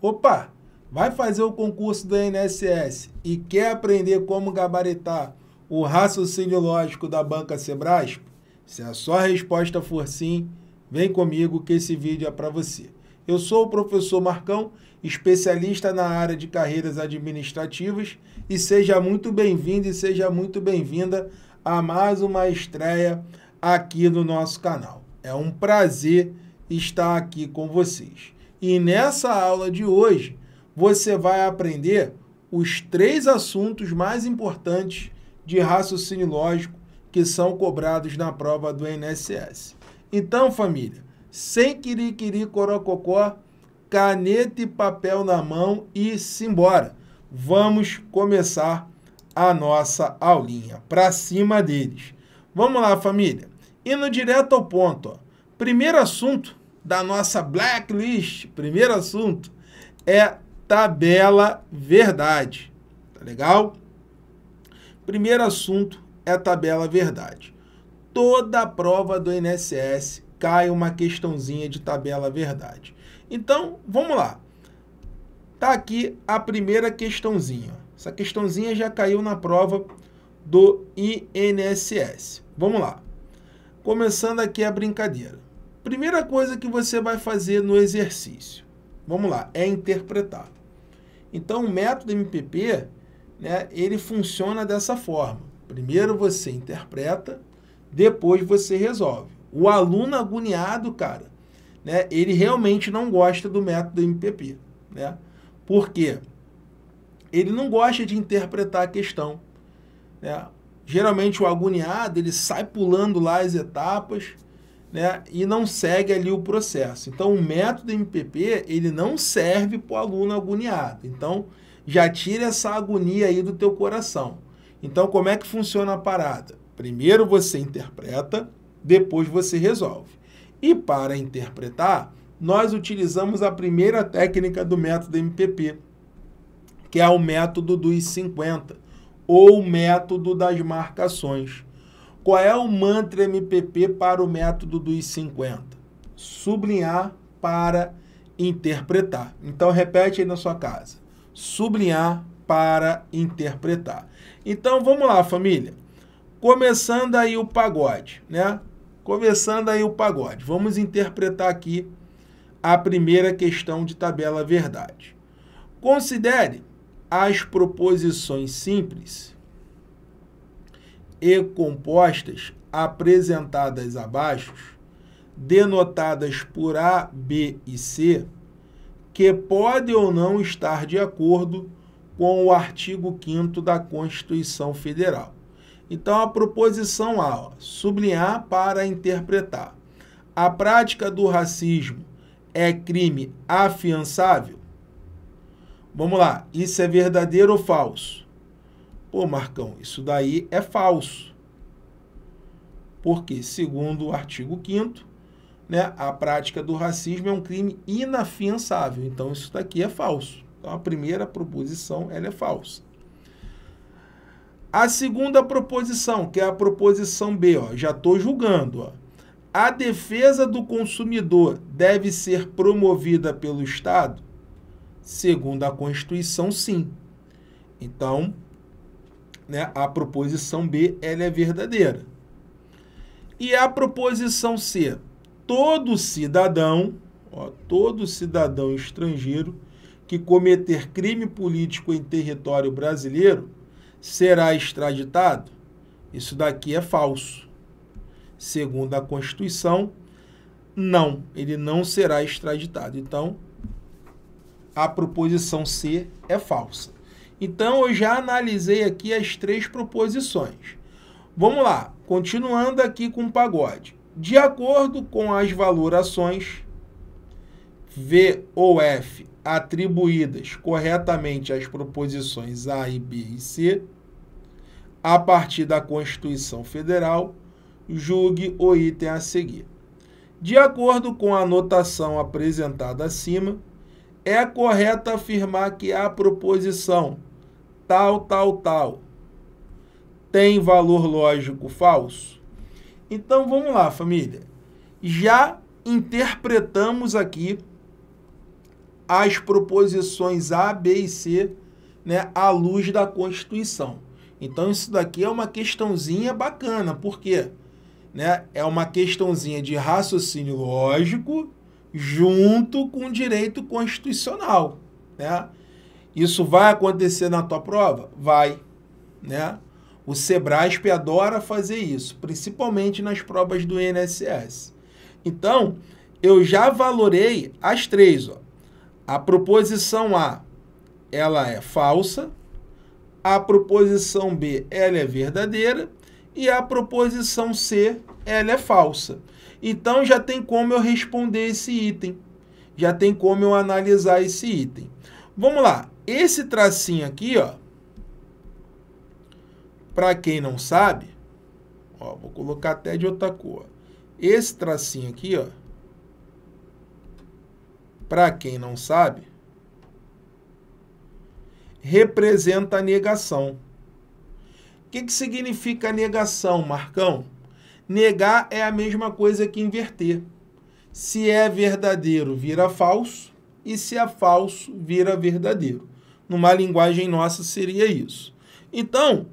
Opa, vai fazer o concurso do INSS e quer aprender como gabaritar o raciocínio lógico da banca Sebrasp? Se a sua resposta for sim, vem comigo que esse vídeo é para você. Eu sou o professor Marcão, especialista na área de carreiras administrativas, e seja muito bem-vindo e seja muito bem-vinda a mais uma estreia aqui no nosso canal. É um prazer estar aqui com vocês. E nessa aula de hoje, você vai aprender os três assuntos mais importantes de raciocínio lógico que são cobrados na prova do INSS. Então, família, sem querer corococó, caneta e papel na mão e simbora. Vamos começar a nossa aulinha para cima deles. Vamos lá, família. Indo direto ao ponto. Ó. Primeiro assunto da nossa blacklist, primeiro assunto, é tabela verdade. Tá legal? Primeiro assunto é tabela verdade. Toda prova do INSS cai uma questãozinha de tabela verdade. Então, vamos lá. Tá aqui a primeira questãozinha. Essa questãozinha já caiu na prova do INSS. Vamos lá. Começando aqui a brincadeira. Primeira coisa que você vai fazer no exercício, vamos lá, é interpretar. Então, o método MPP, né, ele funciona dessa forma. Primeiro você interpreta, depois você resolve. O aluno agoniado, cara, né, ele realmente não gosta do método MPP, né? Por quê? Ele não gosta de interpretar a questão, né? Geralmente o agoniado, ele sai pulando lá as etapas, né, e não segue ali o processo. Então, o método MPP, ele não serve para o aluno agoniado. Então, já tira essa agonia aí do teu coração. Então, como é que funciona a parada? Primeiro você interpreta, depois você resolve. E para interpretar, nós utilizamos a primeira técnica do método MPP, que é o método dos 50, ou método das marcações. Qual é o mantra MPP para o método dos 50? Sublinhar para interpretar. Então repete aí na sua casa. Sublinhar para interpretar. Então vamos lá, família. Começando aí o pagode, né? Começando aí o pagode. Vamos interpretar aqui a primeira questão de tabela verdade. Considere as proposições simples e compostas apresentadas abaixo, denotadas por A, B e C, que pode ou não estar de acordo com o artigo 5 da Constituição Federal. Então, a proposição A, ó, sublinhar para interpretar. A prática do racismo é crime afiançável? Vamos lá, isso é verdadeiro ou falso? Pô, Marcão, isso daí é falso. Porque, segundo o artigo 5 né, a prática do racismo é um crime inafiançável. Então, isso daqui é falso. Então, a primeira proposição ela é falsa. A segunda proposição, que é a proposição B, ó, já estou julgando. Ó. A defesa do consumidor deve ser promovida pelo Estado? Segundo a Constituição, sim. Então, né, a proposição B ela é verdadeira. E a proposição C, todo cidadão, ó, todo cidadão estrangeiro que cometer crime político em território brasileiro será extraditado? Isso daqui é falso. Segundo a Constituição, não, ele não será extraditado. Então, a proposição C é falsa. Então eu já analisei aqui as três proposições. Vamos lá, continuando aqui com o pagode. De acordo com as valorações V ou F atribuídas corretamente às proposições A e B e C, a partir da Constituição Federal, julgue o item a seguir. De acordo com a notação apresentada acima, é correto afirmar que a proposição tal, tal, tal, tem valor lógico falso? Então vamos lá, família. Já interpretamos aqui as proposições A, B e C né, à luz da Constituição. Então isso daqui é uma questãozinha bacana, porque né, é uma questãozinha de raciocínio lógico junto com direito constitucional. Né? Isso vai acontecer na tua prova? Vai, né? O Sebrasp adora fazer isso, principalmente nas provas do INSS. Então, eu já valorei as três. Ó. A proposição A, ela é falsa. A proposição B, ela é verdadeira. E a proposição C, ela é falsa. Então, já tem como eu responder esse item. Já tem como eu analisar esse item. Vamos lá. Esse tracinho aqui, ó, para quem não sabe, ó, vou colocar até de outra cor. Esse tracinho aqui, ó, para quem não sabe, representa a negação. O que, que significa negação, Marcão? Negar é a mesma coisa que inverter. Se é verdadeiro, vira falso, e se é falso, vira verdadeiro. Numa linguagem nossa seria isso. Então,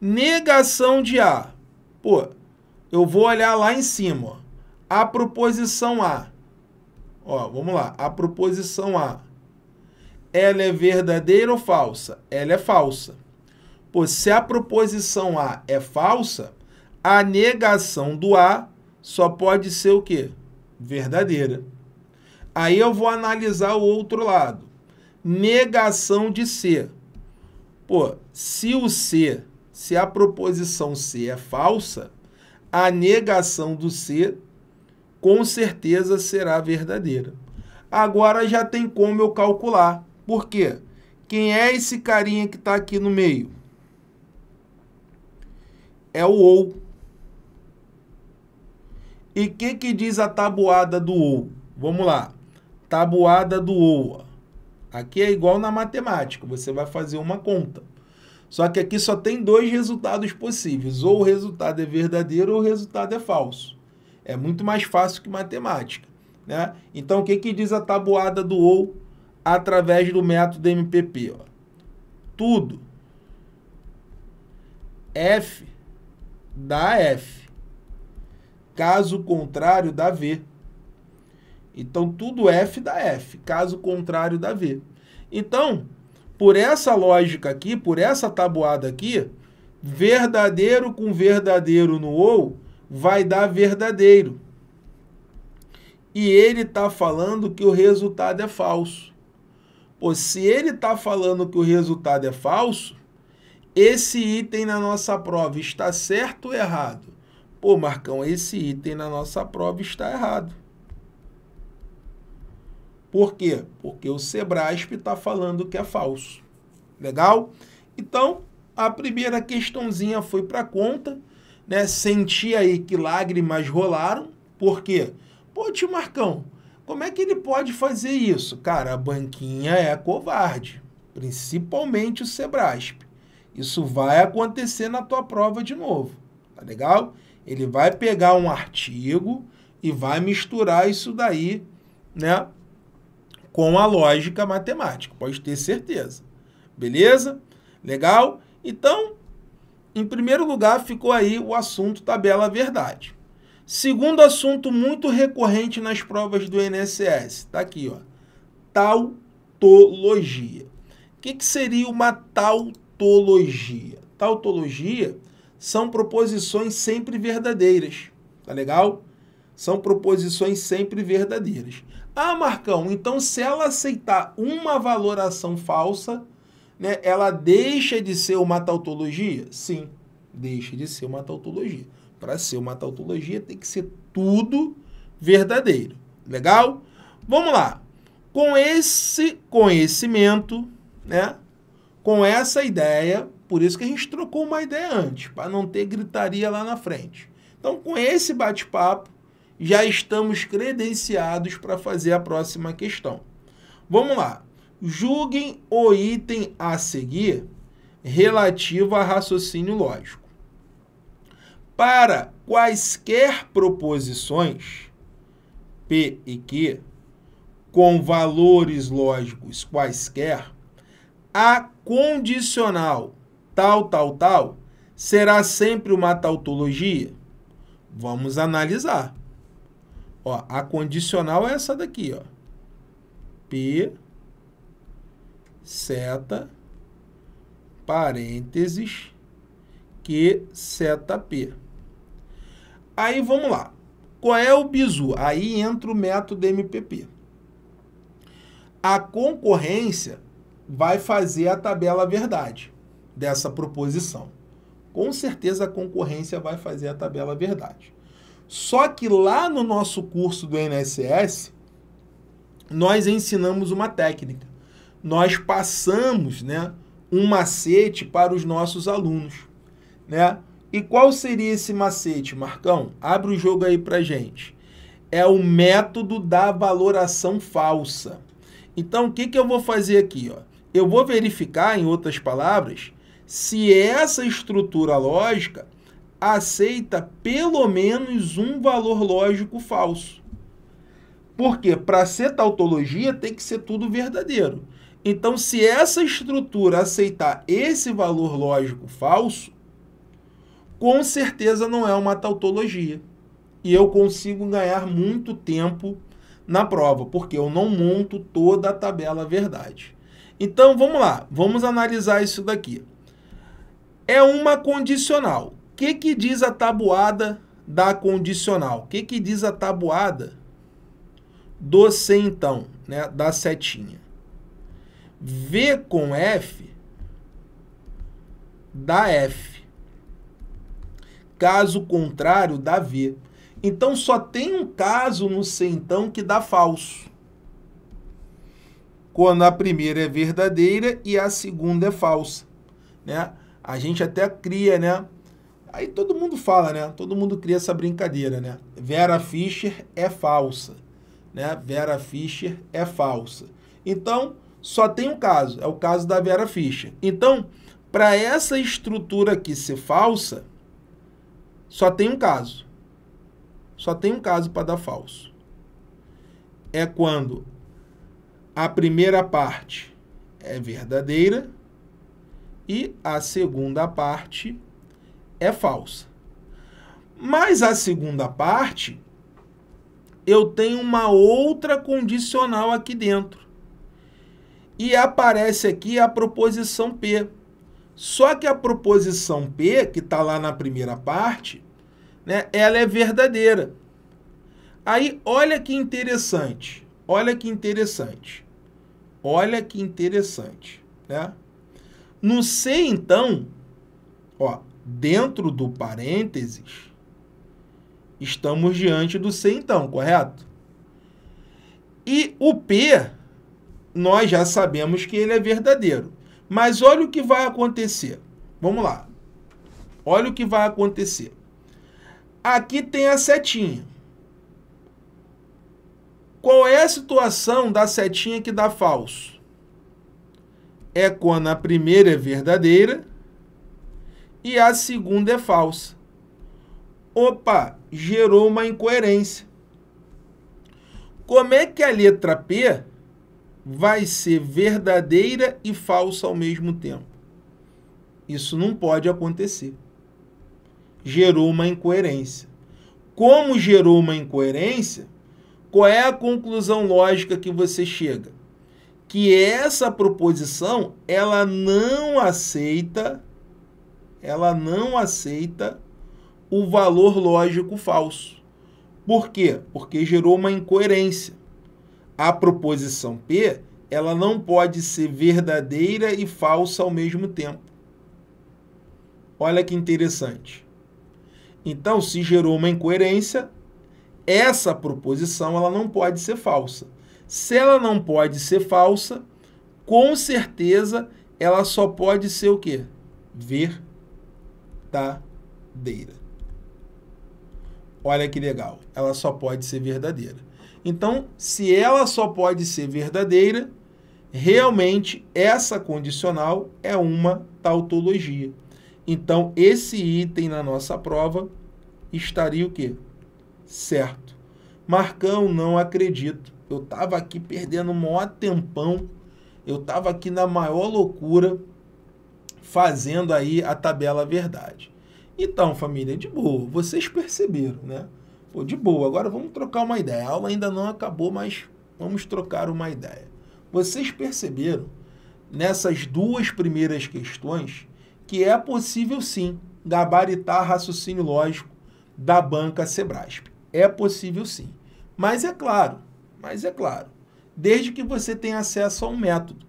negação de A. Pô, eu vou olhar lá em cima. Ó. A proposição A. Ó, vamos lá. A proposição A. Ela é verdadeira ou falsa? Ela é falsa. Pô, se a proposição A é falsa, a negação do A só pode ser o quê? Verdadeira. Aí eu vou analisar o outro lado negação de ser. Pô, se o ser, se a proposição ser é falsa, a negação do ser com certeza será verdadeira. Agora já tem como eu calcular. Por quê? Quem é esse carinha que está aqui no meio? É o ou. E o que, que diz a tabuada do ou? Vamos lá. Tabuada do ou. Aqui é igual na matemática, você vai fazer uma conta. Só que aqui só tem dois resultados possíveis, ou o resultado é verdadeiro ou o resultado é falso. É muito mais fácil que matemática, né? Então o que que diz a tabuada do ou através do método MPP, ó? Tudo F dá F. Caso contrário, dá V. Então tudo F dá F, caso contrário dá V. Então, por essa lógica aqui, por essa tabuada aqui, verdadeiro com verdadeiro no ou vai dar verdadeiro. E ele está falando que o resultado é falso. Pô, se ele está falando que o resultado é falso, esse item na nossa prova está certo ou errado? Pô, Marcão, esse item na nossa prova está errado. Por quê? Porque o Sebrasp está falando que é falso. Legal? Então, a primeira questãozinha foi para conta, né? Senti aí que lágrimas rolaram. Por quê? Pô, tio Marcão, como é que ele pode fazer isso? Cara, a banquinha é covarde, principalmente o Sebrasp. Isso vai acontecer na tua prova de novo, tá legal? Ele vai pegar um artigo e vai misturar isso daí, né, com a lógica matemática, pode ter certeza. Beleza? Legal? Então, em primeiro lugar, ficou aí o assunto tabela verdade. Segundo assunto muito recorrente nas provas do INSS, está aqui, ó. Tautologia. O que, que seria uma tautologia? Tautologia são proposições sempre verdadeiras, tá legal? São proposições sempre verdadeiras. Ah, Marcão, então se ela aceitar uma valoração falsa, né, ela deixa de ser uma tautologia? Sim, deixa de ser uma tautologia. Para ser uma tautologia tem que ser tudo verdadeiro. Legal? Vamos lá. Com esse conhecimento, né? Com essa ideia, por isso que a gente trocou uma ideia antes, para não ter gritaria lá na frente. Então, com esse bate-papo, já estamos credenciados para fazer a próxima questão. Vamos lá. Julguem o item a seguir relativo a raciocínio lógico. Para quaisquer proposições P e Q com valores lógicos quaisquer, a condicional tal, tal, tal será sempre uma tautologia? Vamos analisar. Ó, a condicional é essa daqui, ó. P, seta, parênteses, Q, seta, P. Aí, vamos lá. Qual é o bizu? Aí entra o método MPP. A concorrência vai fazer a tabela verdade dessa proposição. Com certeza a concorrência vai fazer a tabela verdade. Só que lá no nosso curso do NSS, nós ensinamos uma técnica. Nós passamos né, um macete para os nossos alunos. Né? E qual seria esse macete, Marcão? Abre o jogo aí para gente. É o método da valoração falsa. Então, o que, que eu vou fazer aqui? Ó? Eu vou verificar, em outras palavras, se essa estrutura lógica aceita pelo menos um valor lógico falso. Porque para ser tautologia tem que ser tudo verdadeiro. Então, se essa estrutura aceitar esse valor lógico falso, com certeza não é uma tautologia. E eu consigo ganhar muito tempo na prova, porque eu não monto toda a tabela verdade. Então, vamos lá, vamos analisar isso daqui. É uma condicional que, que diz a tabuada da condicional? O que, que diz a tabuada do C então, né, da setinha? V com F dá F. Caso contrário, dá V. Então só tem um caso no C então que dá falso. Quando a primeira é verdadeira e a segunda é falsa, né? A gente até cria, né, Aí todo mundo fala, né? Todo mundo cria essa brincadeira, né? Vera Fischer é falsa, né? Vera Fischer é falsa. Então, só tem um caso, é o caso da Vera Fischer. Então, para essa estrutura aqui ser falsa, só tem um caso. Só tem um caso para dar falso. É quando a primeira parte é verdadeira e a segunda parte é é falsa. Mas a segunda parte, eu tenho uma outra condicional aqui dentro. E aparece aqui a proposição P. Só que a proposição P, que está lá na primeira parte, né, ela é verdadeira. Aí, olha que interessante. Olha que interessante. Olha que interessante. Né? No C, então, ó, dentro do parênteses, estamos diante do C então, correto? E o P, nós já sabemos que ele é verdadeiro. Mas olha o que vai acontecer. Vamos lá. Olha o que vai acontecer. Aqui tem a setinha. Qual é a situação da setinha que dá falso? É quando a primeira é verdadeira e a segunda é falsa. Opa, gerou uma incoerência. Como é que a letra P vai ser verdadeira e falsa ao mesmo tempo? Isso não pode acontecer. Gerou uma incoerência. Como gerou uma incoerência, qual é a conclusão lógica que você chega? Que essa proposição ela não aceita ela não aceita o valor lógico falso. Por quê? Porque gerou uma incoerência. A proposição P, ela não pode ser verdadeira e falsa ao mesmo tempo. Olha que interessante. Então, se gerou uma incoerência, essa proposição ela não pode ser falsa. Se ela não pode ser falsa, com certeza ela só pode ser o quê? Verdadeira verdadeira. Olha que legal, ela só pode ser verdadeira. Então, se ela só pode ser verdadeira, realmente essa condicional é uma tautologia. Então, esse item na nossa prova estaria o quê? Certo. Marcão, não acredito. Eu estava aqui perdendo o maior tempão. Eu estava aqui na maior loucura fazendo aí a tabela verdade. Então, família, de boa, vocês perceberam, né? Pô, de boa, agora vamos trocar uma ideia. A aula ainda não acabou, mas vamos trocar uma ideia. Vocês perceberam nessas duas primeiras questões que é possível sim gabaritar raciocínio lógico da banca Sebrasp. É possível sim. Mas é claro, mas é claro, desde que você tenha acesso a um método.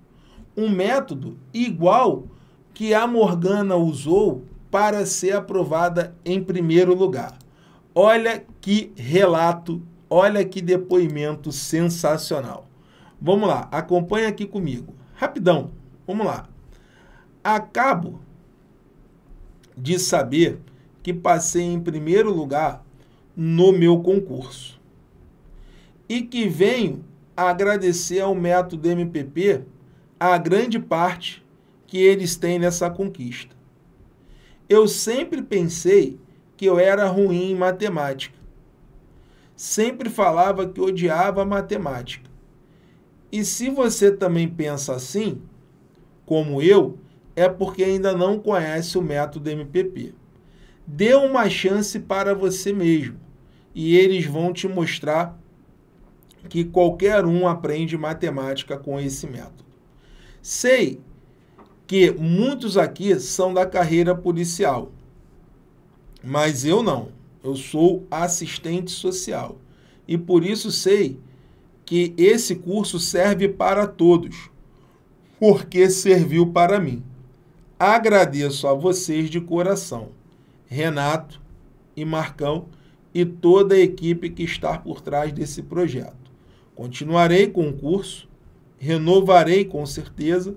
Um método igual que a Morgana usou para ser aprovada em primeiro lugar. Olha que relato, olha que depoimento sensacional. Vamos lá, acompanha aqui comigo. Rapidão, vamos lá. Acabo de saber que passei em primeiro lugar no meu concurso e que venho agradecer ao método MPP a grande parte que eles têm nessa conquista. Eu sempre pensei que eu era ruim em matemática. Sempre falava que odiava matemática. E se você também pensa assim, como eu, é porque ainda não conhece o método MPP. Dê uma chance para você mesmo e eles vão te mostrar que qualquer um aprende matemática com esse método. Sei que muitos aqui são da carreira policial, mas eu não. Eu sou assistente social e por isso sei que esse curso serve para todos, porque serviu para mim. Agradeço a vocês de coração, Renato e Marcão e toda a equipe que está por trás desse projeto. Continuarei com o curso, renovarei com certeza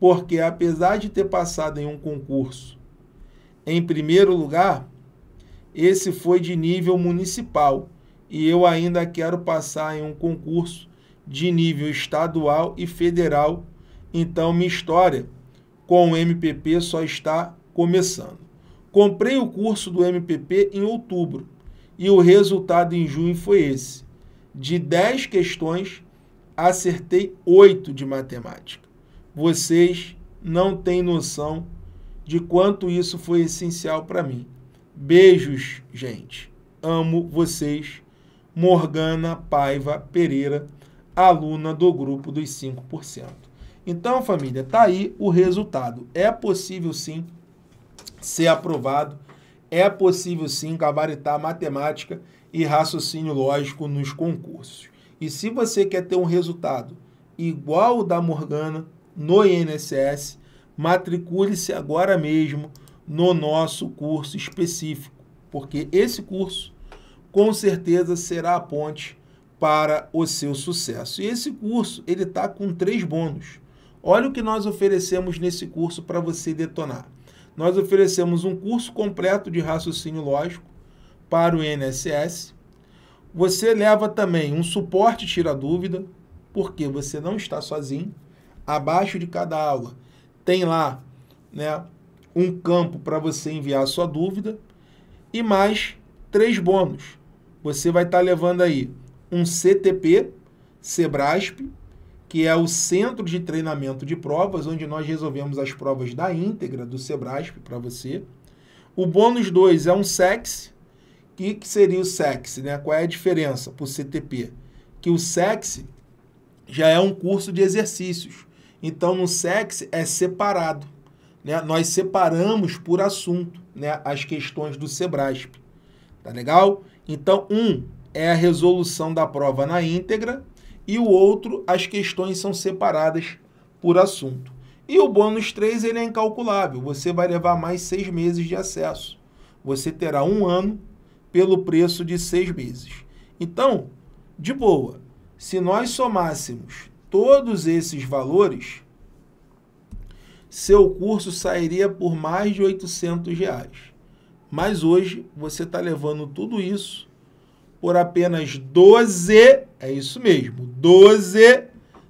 porque apesar de ter passado em um concurso em primeiro lugar, esse foi de nível municipal e eu ainda quero passar em um concurso de nível estadual e federal. Então, minha história com o MPP só está começando. Comprei o curso do MPP em outubro e o resultado em junho foi esse. De 10 questões, acertei 8 de matemática. Vocês não têm noção de quanto isso foi essencial para mim. Beijos, gente. Amo vocês. Morgana Paiva Pereira, aluna do grupo dos 5%. Então, família, tá aí o resultado. É possível sim ser aprovado, é possível sim gabaritar matemática e raciocínio lógico nos concursos. E se você quer ter um resultado igual o da Morgana, no INSS, matricule-se agora mesmo no nosso curso específico, porque esse curso com certeza será a ponte para o seu sucesso. E esse curso ele está com três bônus. Olha o que nós oferecemos nesse curso para você detonar. Nós oferecemos um curso completo de raciocínio lógico para o INSS. Você leva também um suporte tira dúvida, porque você não está sozinho abaixo de cada aula, tem lá né, um campo para você enviar sua dúvida e mais três bônus. Você vai estar tá levando aí um CTP, Sebrasp, que é o Centro de Treinamento de Provas, onde nós resolvemos as provas da íntegra do Sebrasp para você. O bônus 2 é um SEX. que, que seria o SEX? Né? Qual é a diferença para o CTP? Que o SEX já é um curso de exercícios então, no SEX é separado. Né? Nós separamos por assunto né? as questões do SEBRASP. Tá legal? Então, um é a resolução da prova na íntegra e o outro, as questões são separadas por assunto. E o bônus 3 ele é incalculável. Você vai levar mais seis meses de acesso. Você terá um ano pelo preço de seis meses. Então, de boa, se nós somássemos todos esses valores, seu curso sairia por mais de 800 reais. Mas hoje você está levando tudo isso por apenas 12, é isso mesmo, 12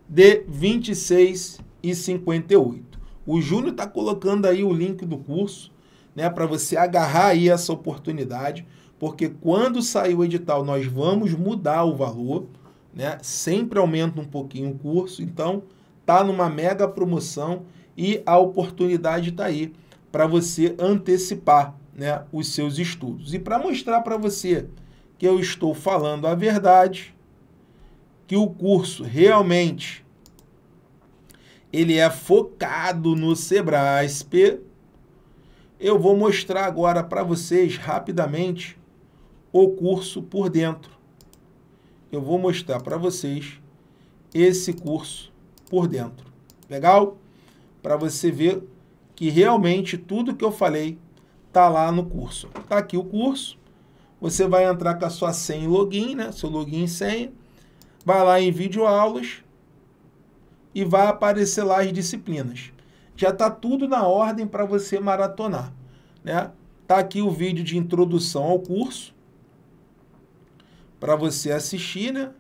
de 26 e 58. O Júnior está colocando aí o link do curso, né, para você agarrar aí essa oportunidade, porque quando sair o edital nós vamos mudar o valor né? Sempre aumenta um pouquinho o curso, então tá numa mega promoção e a oportunidade está aí para você antecipar, né, os seus estudos. E para mostrar para você que eu estou falando a verdade, que o curso realmente ele é focado no Sebrasp, eu vou mostrar agora para vocês rapidamente o curso por dentro eu vou mostrar para vocês esse curso por dentro. Legal? Para você ver que realmente tudo que eu falei tá lá no curso. Tá aqui o curso. Você vai entrar com a sua senha e login, né? Seu login e senha. Vai lá em vídeo aulas e vai aparecer lá as disciplinas. Já tá tudo na ordem para você maratonar, né? Tá aqui o vídeo de introdução ao curso para você assistir, né?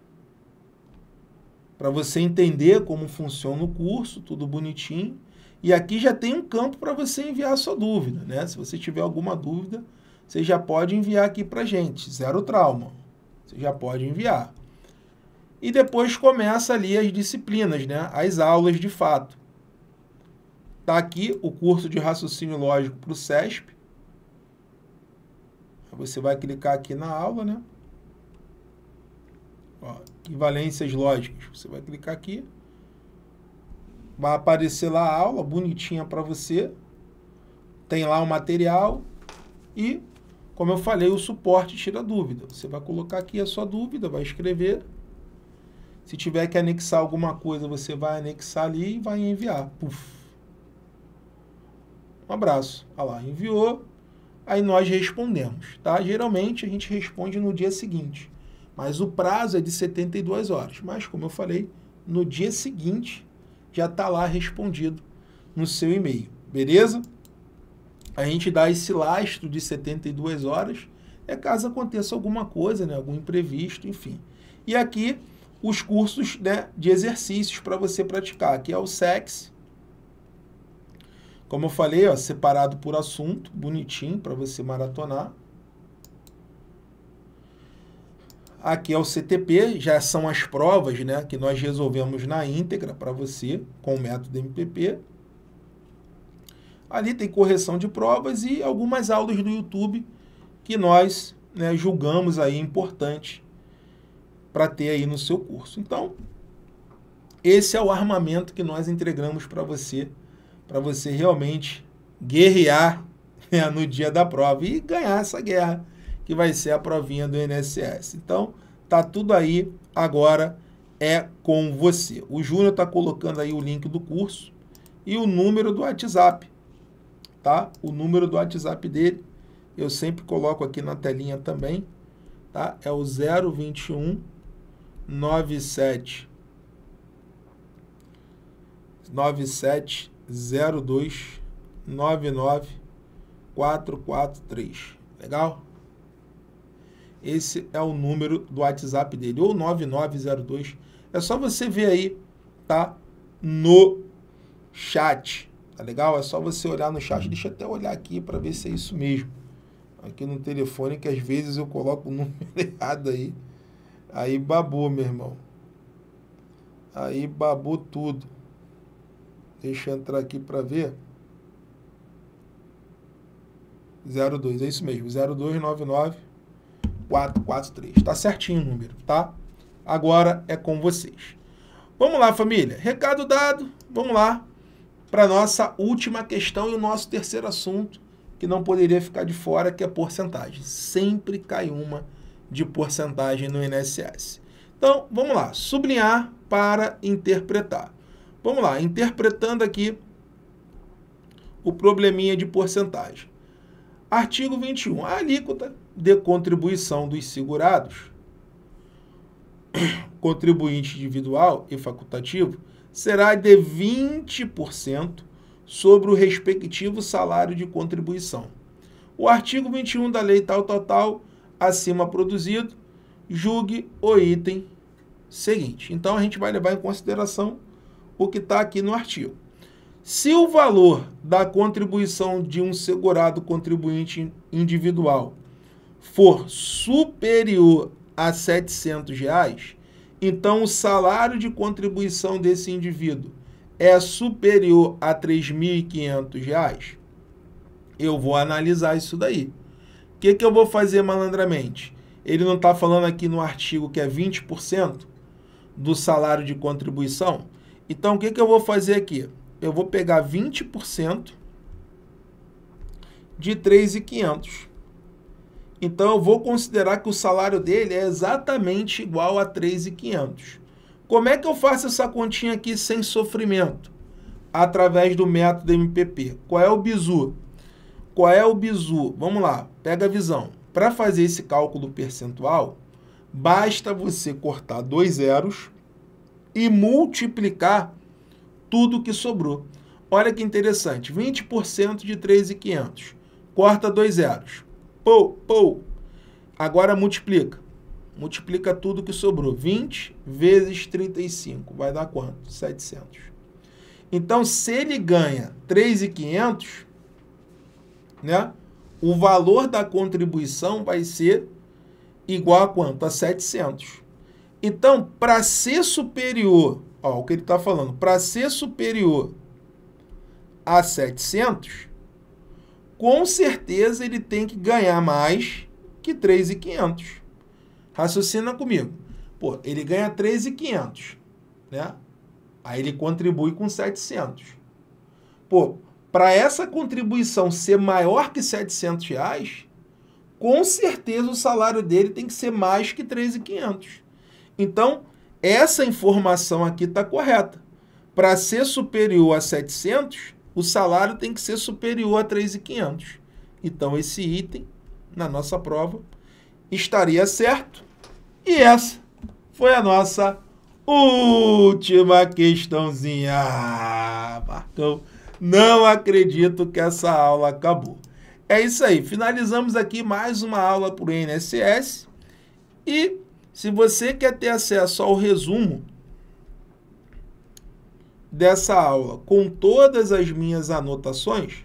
Para você entender como funciona o curso, tudo bonitinho. E aqui já tem um campo para você enviar a sua dúvida, né? Se você tiver alguma dúvida, você já pode enviar aqui para gente. Zero trauma. Você já pode enviar. E depois começa ali as disciplinas, né? As aulas de fato. Tá aqui o curso de raciocínio lógico para o CESP. Você vai clicar aqui na aula, né? Ó, valências lógicas. Você vai clicar aqui. Vai aparecer lá a aula bonitinha para você. Tem lá o material e, como eu falei, o suporte tira dúvida. Você vai colocar aqui a sua dúvida, vai escrever. Se tiver que anexar alguma coisa, você vai anexar ali e vai enviar. Puf. Um abraço. Olha lá, enviou. Aí nós respondemos, tá? Geralmente a gente responde no dia seguinte. Mas o prazo é de 72 horas. Mas, como eu falei, no dia seguinte já está lá respondido no seu e-mail, beleza? A gente dá esse lastro de 72 horas, é caso aconteça alguma coisa, né? algum imprevisto, enfim. E aqui os cursos né, de exercícios para você praticar. Aqui é o SEX. Como eu falei, ó, separado por assunto, bonitinho para você maratonar. Aqui é o CTP, já são as provas né, que nós resolvemos na íntegra para você com o método MPP. Ali tem correção de provas e algumas aulas do YouTube que nós né, julgamos aí importante para ter aí no seu curso. Então, esse é o armamento que nós entregamos para você, para você realmente guerrear né, no dia da prova e ganhar essa guerra que vai ser a provinha do INSS. Então, tá tudo aí agora é com você. O Júnior tá colocando aí o link do curso e o número do WhatsApp, tá? O número do WhatsApp dele, eu sempre coloco aqui na telinha também, tá? É o 021 97 9702 99443. Legal? Esse é o número do WhatsApp dele, ou 9902. É só você ver aí, tá? No chat, tá legal? É só você olhar no chat. Deixa eu até olhar aqui para ver se é isso mesmo. Aqui no telefone, que às vezes eu coloco o número errado aí. Aí babou, meu irmão. Aí babou tudo. Deixa eu entrar aqui para ver. 02, é isso mesmo, 0299 443. Tá certinho o número, tá? Agora é com vocês. Vamos lá, família. Recado dado. Vamos lá para nossa última questão e o nosso terceiro assunto que não poderia ficar de fora, que é porcentagem. Sempre cai uma de porcentagem no INSS. Então, vamos lá, sublinhar para interpretar. Vamos lá, interpretando aqui o probleminha de porcentagem. Artigo 21, a alíquota de contribuição dos segurados, contribuinte individual e facultativo, será de 20% sobre o respectivo salário de contribuição. O artigo 21 da lei tal total acima produzido julgue o item seguinte. Então a gente vai levar em consideração o que está aqui no artigo. Se o valor da contribuição de um segurado contribuinte individual for superior a 700 reais, então o salário de contribuição desse indivíduo é superior a 3.500 reais, eu vou analisar isso daí. O que, que eu vou fazer malandramente? Ele não está falando aqui no artigo que é 20% do salário de contribuição? Então, o que, que eu vou fazer aqui? Eu vou pegar 20% de 3,500 então eu vou considerar que o salário dele é exatamente igual a 3,500. Como é que eu faço essa continha aqui sem sofrimento? Através do método MPP. Qual é o bizu? Qual é o bizu? Vamos lá, pega a visão. Para fazer esse cálculo percentual, basta você cortar dois zeros e multiplicar tudo que sobrou. Olha que interessante, 20% de 3,500. Corta dois zeros Pou, pou. Agora multiplica. Multiplica tudo que sobrou. 20 vezes 35. Vai dar quanto? 700. Então, se ele ganha 3,500, né? O valor da contribuição vai ser igual a quanto? A 700. Então, para ser superior, ó, o que ele está falando, para ser superior a 700, com certeza ele tem que ganhar mais que 3,500. Raciocina comigo. Pô, ele ganha 3,500, né? Aí ele contribui com 700. Pô, para essa contribuição ser maior que 700 reais, com certeza o salário dele tem que ser mais que 3,500. Então, essa informação aqui está correta. Para ser superior a 700, o salário tem que ser superior a 3.500. Então esse item na nossa prova estaria certo. E essa foi a nossa última questãozinha. Marcão, não acredito que essa aula acabou. É isso aí, finalizamos aqui mais uma aula por INSS. E se você quer ter acesso ao resumo dessa aula com todas as minhas anotações,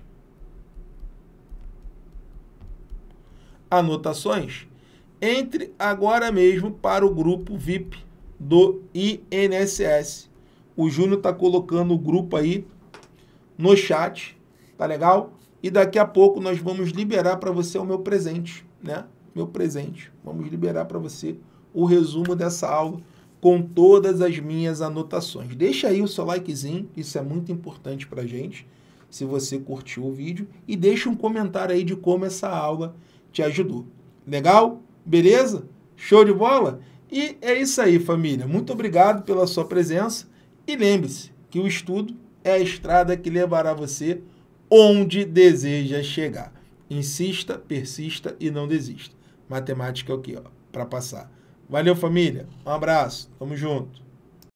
anotações, entre agora mesmo para o grupo VIP do INSS. O Júnior tá colocando o grupo aí no chat, tá legal? E daqui a pouco nós vamos liberar para você o meu presente, né? Meu presente. Vamos liberar para você o resumo dessa aula com todas as minhas anotações. Deixa aí o seu likezinho, isso é muito importante para gente, se você curtiu o vídeo, e deixa um comentário aí de como essa aula te ajudou. Legal? Beleza? Show de bola? E é isso aí, família. Muito obrigado pela sua presença e lembre-se que o estudo é a estrada que levará você onde deseja chegar. Insista, persista e não desista. Matemática é o que, para passar. Valeu, família. Um abraço. Tamo junto.